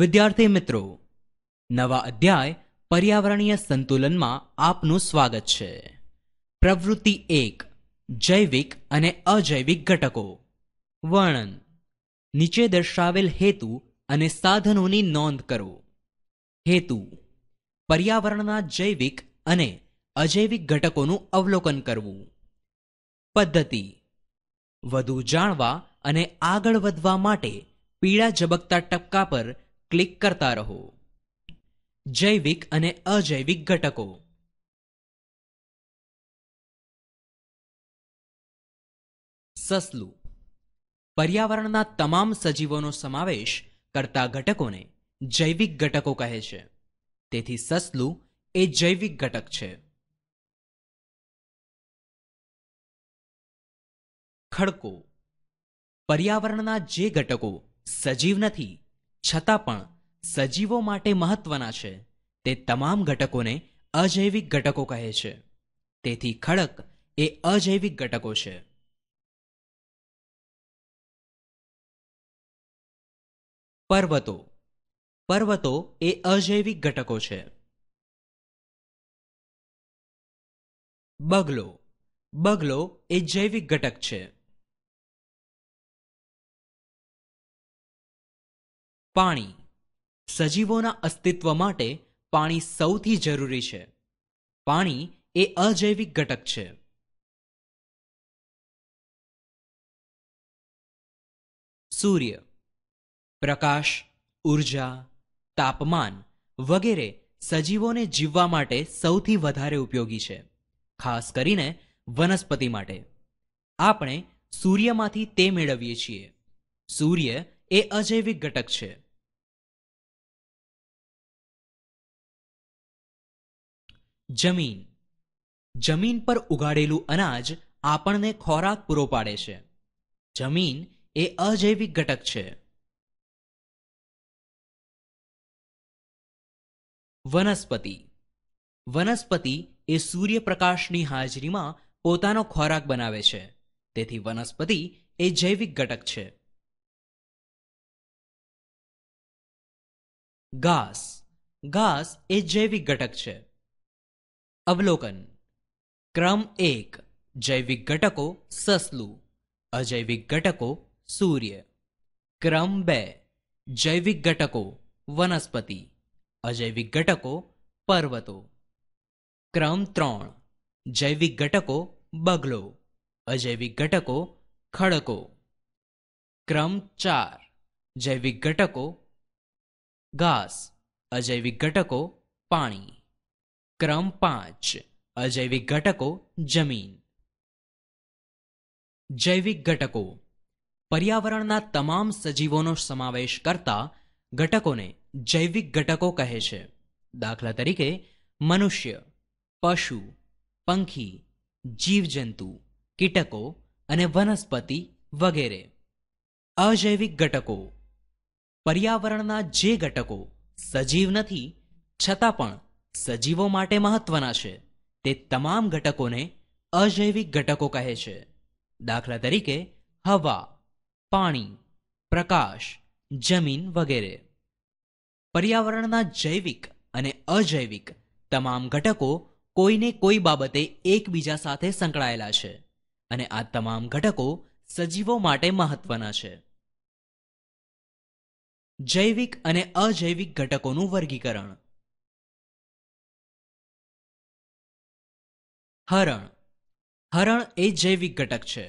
વિદ્યાર્થી મિત્રો નવા અધ્યાય પર્યાવરણીય સંતુલનમાં આપનું સ્વાગત છે પ્રવૃત્તિ એક જૈવિક અને અજૈવિક ઘટકો વર્ણન નીચે દર્શાવેલ હેતુ અને સાધનોની નોંધ કરો હેતુ પર્યાવરણના જૈવિક અને અજૈવિક ઘટકોનું અવલોકન કરવું પદ્ધતિ વધુ જાણવા અને આગળ વધવા માટે પીળા ઝબકતા ટપકા પર ક્લિક કરતા રહો જૈવિક અને અજૈવિક ઘટકો સસલું પર્યાવરણના તમામ સજીવોનો સમાવેશ કરતા ઘટકોને જૈવિક ઘટકો કહે છે તેથી સસલું એ જૈવિક ઘટક છે ખડકો પર્યાવરણના જે ઘટકો સજીવ નથી છતાં પણ સજીવો માટે મહત્વના છે તે તમામ ઘટકોને અજૈવિક ઘટકો કહે છે તેથી ખડક એ અજૈવિક ઘટકો છે પર્વતો પર્વતો એ અજૈવિક ઘટકો છે બગલો બગલો એ જૈવિક ઘટક છે પાણી સજીવોના અસ્તિત્વ માટે પાણી સૌથી જરૂરી છે પાણી એ અજૈવિક ઘટક છે સૂર્ય પ્રકાશ ઉર્જા તાપમાન વગેરે સજીવોને જીવવા માટે સૌથી વધારે ઉપયોગી છે ખાસ કરીને વનસ્પતિ માટે આપણે સૂર્યમાંથી તે મેળવીએ છીએ સૂર્ય એ અજૈવિક ઘટક છે જમીન જમીન પર ઉગાડેલું અનાજ આપણને ખોરાક પૂરો પાડે છે જમીન એ અજૈવિક ઘટક છે વનસ્પતિ વનસ્પતિ એ સૂર્યપ્રકાશની હાજરીમાં પોતાનો ખોરાક બનાવે છે તેથી વનસ્પતિ એ જૈવિક ઘટક છે ઘાસ ઘાસ એ જૈવિક ઘટક છે अवलोकन क्रम एक जैविक घटको ससलू अजैविक घटको सूर्य क्रम बे जैविक घटको वनस्पति अजैविक घटको पर्वतो क्रम त्रण जैविक घटको बगलो अजैविक घटको खड़को क्रम चार जैविक घटको घास अजैविक घटको पानी ક્રમ પાંચ અજૈવિક ઘટકો જમીન જૈવિક ઘટકો પર્યાવરણના તમામ સજીવોનો સમાવેશ કરતા ઘટકોને જૈવિક ઘટકો કહે છે દાખલા તરીકે મનુષ્ય પશુ પંખી જીવજંતુ કીટકો અને વનસ્પતિ વગેરે અજૈવિક ઘટકો પર્યાવરણના જે ઘટકો સજીવ નથી છતાં પણ સજીવો માટે મહત્વના છે તે તમામ ઘટકોને અજૈવિક ઘટકો કહે છે દાખલા તરીકે હવા પાણી પ્રકાશ જમીન વગેરે પર્યાવરણના જૈવિક અને અજૈવિક તમામ ઘટકો કોઈને કોઈ બાબતે એકબીજા સાથે સંકળાયેલા છે અને આ તમામ ઘટકો સજીવો માટે મહત્વના છે જૈવિક અને અજૈવિક ઘટકોનું વર્ગીકરણ હરણ હરણ એ જૈવિક ઘટક છે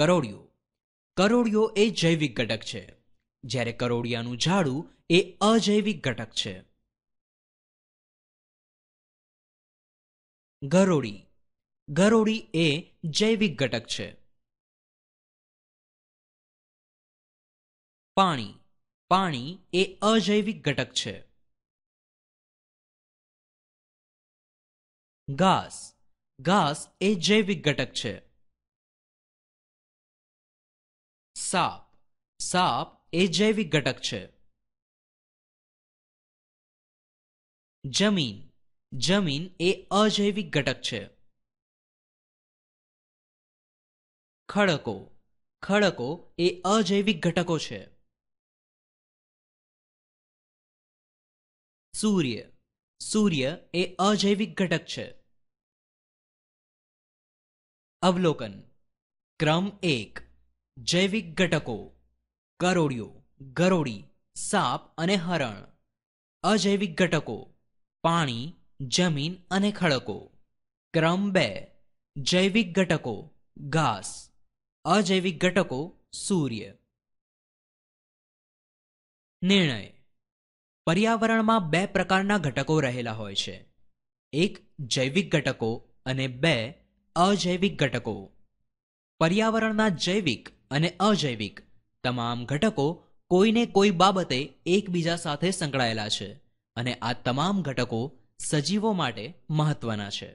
કરોળિયો કરોડિયો એ જૈવિક ઘટક છે જ્યારે કરોડિયાનું ઝાડું એ અજૈવિક ઘટક છે ગરોળી ગરોળી એ જૈવિક ઘટક છે પાણી પાણી એ અજૈવિક ઘટક છે ઘાસ ઘાસ એ જૈવિક ઘટક છે સાપ સાપ એ જૈવિક ઘટક છે જમીન જમીન એ અજૈવિક ઘટક છે ખડકો ખડકો એ અજૈવિક ઘટકો છે સૂર્ય સૂર્ય એ અજૈવિક ઘટક છે અવલોકન ક્રમ એક જૈવિક ઘટકો કરોડિયો ગરોળી સાપ અને હરણ અજૈવિક ઘટકો પાણી જમીન અને ખડકો ક્રમ બે જૈવિક ઘટકો ઘાસ અજૈવિક ઘટકો સૂર્ય નિર્ણય પર્યાવરણમાં બે પ્રકારના ઘટકો રહેલા હોય છે એક જૈવિક ઘટકો અને બે અજૈવિક ઘટકો પર્યાવરણના જૈવિક અને અજૈવિક તમામ ઘટકો કોઈને કોઈ બાબતે એકબીજા સાથે સંકળાયેલા છે અને આ તમામ ઘટકો સજીવો માટે મહત્વના છે